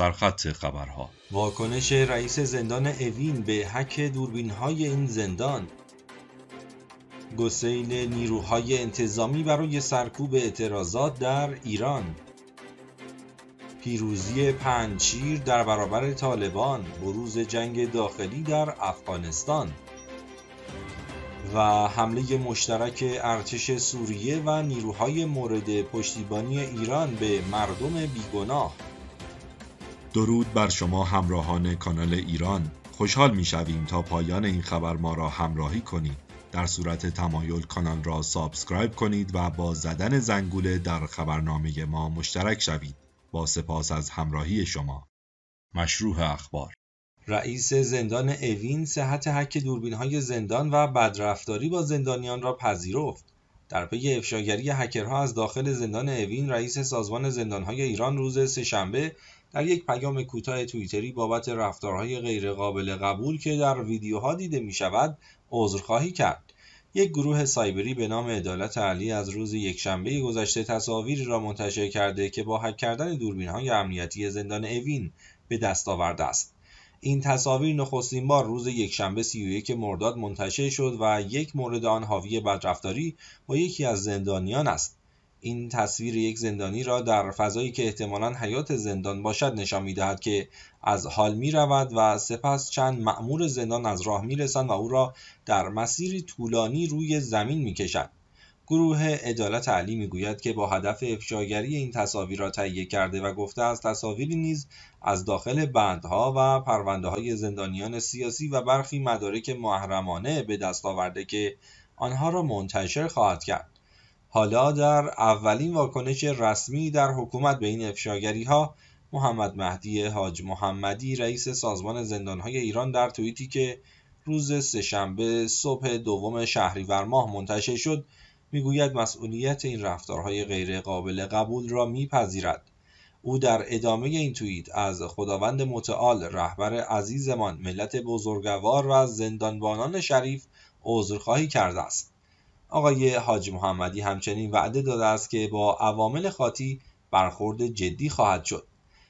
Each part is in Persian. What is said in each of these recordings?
سرخط خبرها واکنش رئیس زندان اوین به حک دوربین های این زندان گسیل نیروهای انتظامی برای سرکوب اعتراضات در ایران پیروزی پنچیر در برابر طالبان بروز جنگ داخلی در افغانستان و حمله مشترک ارتش سوریه و نیروهای مورد پشتیبانی ایران به مردم بیگناه درود بر شما همراهان کانال ایران خوشحال می شویم تا پایان این خبر ما را همراهی کنید در صورت تمایل کانال را سابسکرایب کنید و با زدن زنگوله در خبرنامه ما مشترک شوید با سپاس از همراهی شما مشروح اخبار رئیس زندان اوین صحت حک دوربین های زندان و بدرفتاری با زندانیان را پذیرفت در پی افشاگری هکرها از داخل زندان اوین رئیس سازمان زندان ایران روز سهشنبه در یک پیام کوتاه توییتری بابت رفتارهای غیرقابل قبول که در ویدیوها دیده می شود عذرخواهی کرد یک گروه سایبری به نام عدالت علی از روز یکشنبه گذشته تصاویری را منتشر کرده که با حک کردن دوربین های امنیتی زندان اوین به دست آورده است این تصاویر نخستین بار روز یکشنبه 31 مرداد منتشر شد و یک مورد آن حاوی بدرفتاری با یکی از زندانیان است این تصویر یک زندانی را در فضایی که احتمالا حیات زندان باشد نشان میدهد که از حال می رود و سپس چند معمور زندان از راه می رسند و او را در مسیری طولانی روی زمین می کشند. گروه عدالت علی میگوید که با هدف افشاگری این تصاویر را تهیه کرده و گفته از تصاویری نیز از داخل بندها و پرونده های زندانیان سیاسی و برخی مدارک محرمانه به دست آورده که آنها را منتشر خواهد کرد حالا در اولین واکنش رسمی در حکومت به این افشاگری ها محمد مهدی حاج محمدی رئیس سازمان زندان های ایران در توییتی که روز سهشنبه صبح دوم شهریور ماه منتشر شد میگوید مسئولیت این رفتارهای غیرقابل قبول را میپذیرد او در ادامه این توییت از خداوند متعال رهبر عزیزمان ملت بزرگوار و زندانبانان شریف عذرخواهی کرده است آقای حاج محمدی همچنین وعده داده است که با عوامل خاطی برخورد جدی خواهد شد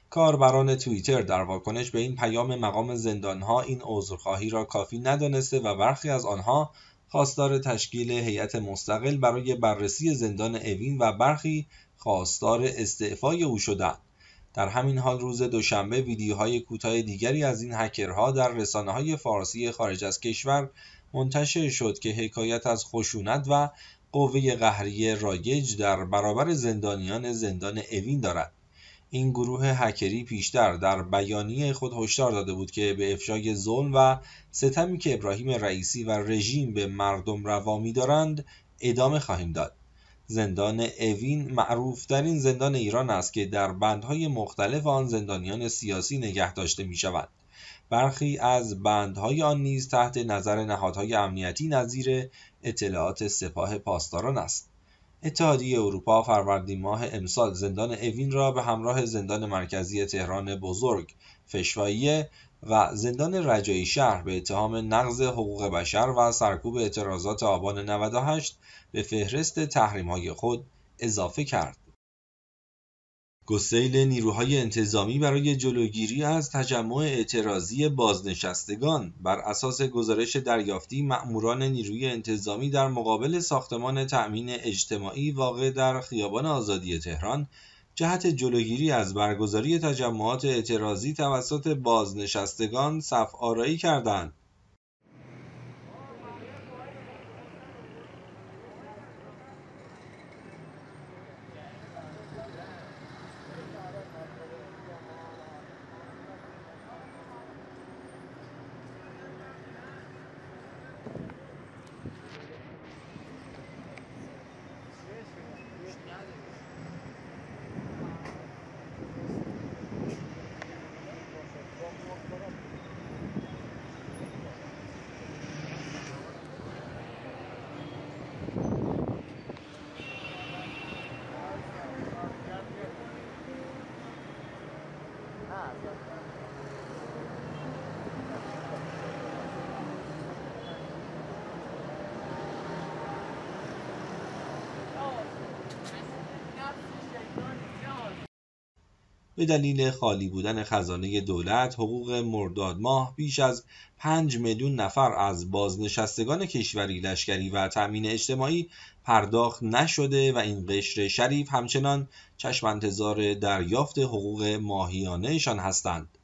کاربران توییتر در واکنش به این پیام مقام زندانها این عذرخواهی را کافی ندانسته و برخی از آنها خواستار تشکیل هیئت مستقل برای بررسی زندان اوین و برخی خواستار استعفای او شدند در همین حال روز دوشنبه ویدیوهای کوتاه دیگری از این هکرها در رسانه های فارسی خارج از کشور منتشر شد که حکایت از خشونت و قوه قهریه رایج در برابر زندانیان زندان اوین دارد این گروه هکری پیشتر در بیانیه خود هشدار داده بود که به افشای ظلم و ستمی که ابراهیم رئیسی و رژیم به مردم روا می‌دارند ادامه خواهیم داد زندان اوین معروف در این زندان ایران است که در بندهای مختلف آن زندانیان سیاسی نگه داشته می شود. برخی از بندهای آن نیز تحت نظر نهادهای امنیتی نظیر اطلاعات سپاه پاسداران است اتحادیه اروپا فروردین ماه امسال زندان اوین را به همراه زندان مرکزی تهران بزرگ فشواییه و زندان رجایی شهر به اتهام نقض حقوق بشر و سرکوب اعتراضات آبان 98 به فهرست تحریم‌های خود اضافه کرد. گسیل نیروهای انتظامی برای جلوگیری از تجمع اعتراضی بازنشستگان بر اساس گزارش دریافتی مأموران نیروی انتظامی در مقابل ساختمان تأمین اجتماعی واقع در خیابان آزادی تهران جهت جلوگیری از برگزاری تجمعات اعتراضی توسط بازنشستگان صف آرایی کردند به دلیل خالی بودن خزانه دولت حقوق مرداد ماه بیش از 5 میلیون نفر از بازنشستگان کشوری لشکری و تأمین اجتماعی پرداخت نشده و این قشر شریف همچنان چشم انتظار دریافت حقوق ماهیانهشان هستند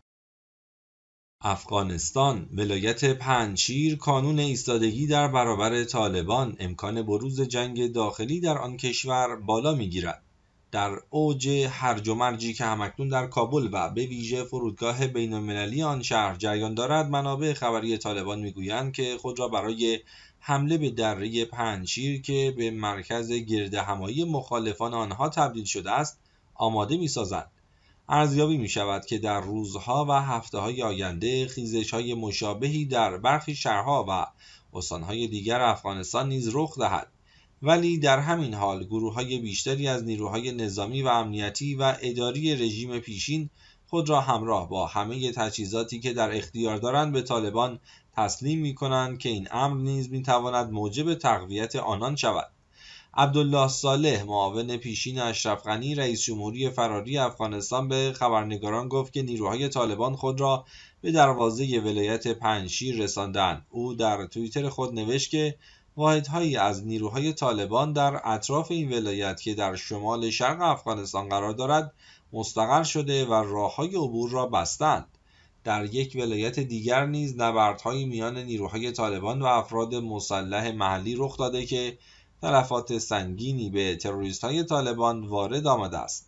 افغانستان ولایت پنچیر کانون ایستادگی در برابر طالبان امکان بروز جنگ داخلی در آن کشور بالا میگیرد در اوج هرج و مرجی که همکنون در کابل و به ویژه فرودگاه بین المللی آن شهر جریان دارد منابع خبری طالبان میگویند که خود را برای حمله به دره پنجشیر که به مرکز گرد همایی مخالفان آنها تبدیل شده است آماده میسازند ارزیابی می شود که در روزها و هفته های آینده خیزش های مشابهی در برخی شهرها و استانهای دیگر افغانستان نیز رخ دهد ولی در همین حال گروه های بیشتری از نیروهای نظامی و امنیتی و اداری رژیم پیشین خود را همراه با همه تجهیزاتی که در اختیار دارند به طالبان تسلیم می کنند که این امر نیز می تواند موجب تقویت آنان شود. عبدالله صالح معاون پیشین اشرف غنی رئیس جمهوری فراری افغانستان به خبرنگاران گفت که نیروهای طالبان خود را به دروازه ولایت پنشیر رساندند او در توییتر خود نوشت که واحدهایی از نیروهای طالبان در اطراف این ولایت که در شمال شرق افغانستان قرار دارد مستقر شده و راههای عبور را بستند در یک ولایت دیگر نیز نبردهایی میان نیروهای طالبان و افراد مسلح محلی رخ داده که تلفات سنگینی به تروریست های طالبان وارد آمده است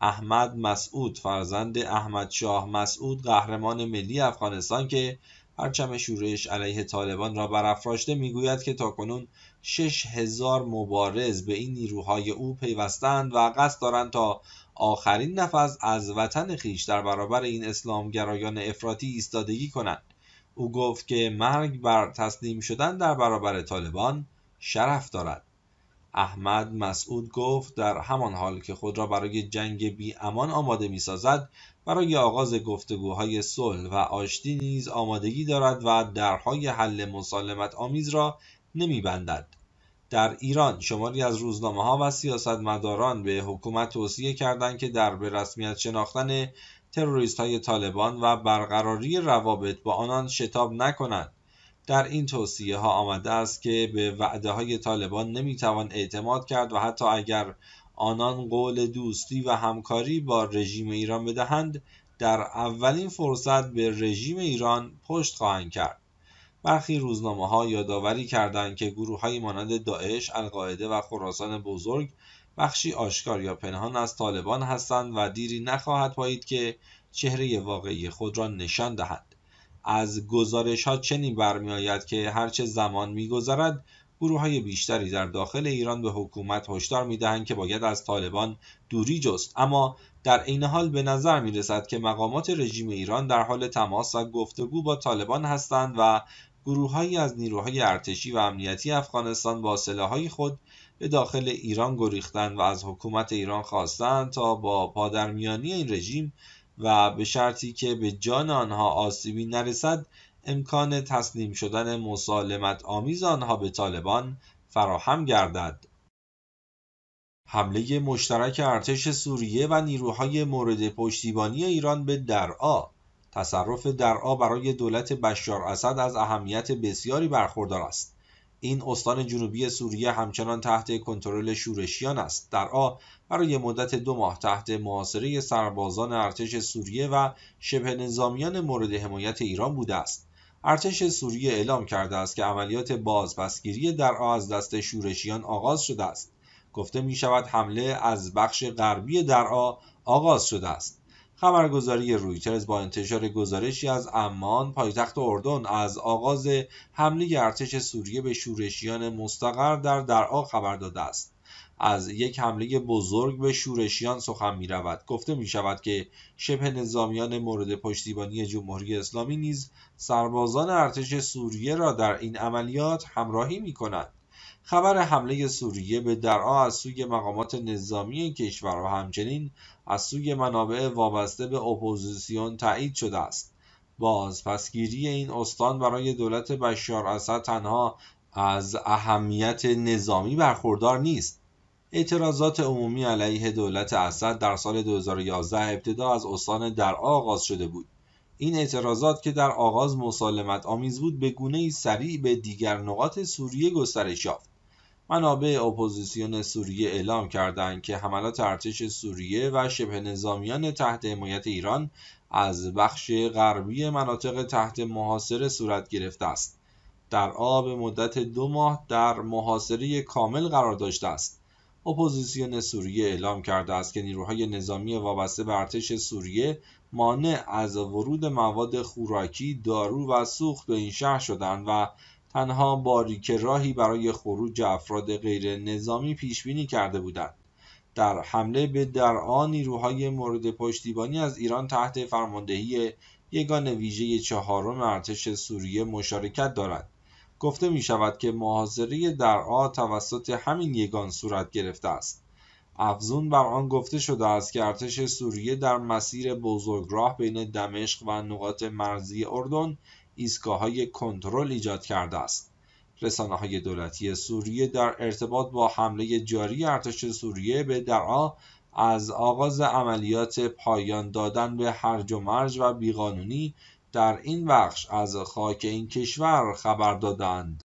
احمد مسعود فرزند احمد شاه مسعود قهرمان ملی افغانستان که پرچم شورش علیه طالبان را برافراشته میگوید که تاکنون 6000 مبارز به این نیروهای او پیوستند و قصد دارند تا آخرین نفس از وطن خیش در برابر این اسلامگرایان افراطی ایستادگی کنند او گفت که مرگ بر تسلیم شدن در برابر طالبان شرف دارد احمد مسعود گفت در همان حال که خود را برای جنگ بی امان آماده می سازد برای آغاز گفتگوهای صلح و آشتی نیز آمادگی دارد و درهای حل مسالمت آمیز را نمی بندد. در ایران شماری از روزنامه ها و سیاستمداران به حکومت توصیه کردند که در به رسمیت شناختن تروریست های طالبان و برقراری روابط با آنان شتاب نکنند در این توصیه ها آمده است که به وعده های طالبان نمیتوان اعتماد کرد و حتی اگر آنان قول دوستی و همکاری با رژیم ایران بدهند در اولین فرصت به رژیم ایران پشت خواهند کرد برخی روزنامه ها یادآوری کردند که گروه های مانند داعش، القاعده و خراسان بزرگ بخشی آشکار یا پنهان از طالبان هستند و دیری نخواهد پایید که چهره واقعی خود را نشان دهند. از گزارش ها چنین آید که هرچه زمان میگذرد گروه های بیشتری در داخل ایران به حکومت هشدار دهند که باید از طالبان دوری جست اما در عین حال به نظر می رسد که مقامات رژیم ایران در حال تماس و گفتگو با طالبان هستند و گروههایی از نیروهای ارتشی و امنیتی افغانستان با سلاحهای خود به داخل ایران گریختند و از حکومت ایران خواستند تا با پادرمیانی این رژیم و به شرطی که به جان آنها آسیبی نرسد امکان تسلیم شدن مسالمت آمیز آنها به طالبان فراهم گردد حمله مشترک ارتش سوریه و نیروهای مورد پشتیبانی ایران به درعا تصرف درعا برای دولت بشار اسد از اهمیت بسیاری برخوردار است این استان جنوبی سوریه همچنان تحت کنترل شورشیان است در آ برای مدت دو ماه تحت معاصره سربازان ارتش سوریه و شبه نظامیان مورد حمایت ایران بوده است ارتش سوریه اعلام کرده است که عملیات بازپسگیری در آ از دست شورشیان آغاز شده است گفته می شود حمله از بخش غربی در آ آغاز شده است خبرگزاری رویترز با انتشار گزارشی از امان پایتخت اردن از آغاز حمله ارتش سوریه به شورشیان مستقر در درعا خبر داده است از یک حمله بزرگ به شورشیان سخن می رود. گفته می شود که شبه نظامیان مورد پشتیبانی جمهوری اسلامی نیز سربازان ارتش سوریه را در این عملیات همراهی می کند. خبر حمله سوریه به درعا از سوی مقامات نظامی کشور و همچنین از سوی منابع وابسته به اپوزیسیون تایید شده است باز پسگیری این استان برای دولت بشار اسد تنها از اهمیت نظامی برخوردار نیست اعتراضات عمومی علیه دولت اسد در سال 2011 ابتدا از استان درعا آغاز شده بود این اعتراضات که در آغاز مسالمت آمیز بود به گونه سریع به دیگر نقاط سوریه گسترش یافت منابع اپوزیسیون سوریه اعلام کردند که حملات ارتش سوریه و شبه نظامیان تحت حمایت ایران از بخش غربی مناطق تحت محاصره صورت گرفته است در آب مدت دو ماه در محاصره کامل قرار داشته است اپوزیسیون سوریه اعلام کرده است که نیروهای نظامی وابسته به ارتش سوریه مانع از ورود مواد خوراکی، دارو و سوخت به این شهر شدند و تنها باریک راهی برای خروج افراد غیر نظامی پیش بینی کرده بودند. در حمله به درعا نیروهای مورد پشتیبانی از ایران تحت فرماندهی یگان ویژه چهارم ارتش سوریه مشارکت دارد. گفته می شود که محاصره درعا توسط همین یگان صورت گرفته است. افزون بر آن گفته شده است که ارتش سوریه در مسیر بزرگراه بین دمشق و نقاط مرزی اردن ایستگاه‌های کنترل ایجاد کرده است رسانه های دولتی سوریه در ارتباط با حمله جاری ارتش سوریه به درعا از آغاز عملیات پایان دادن به هرج و مرج و بیقانونی در این بخش از خاک این کشور خبر دادند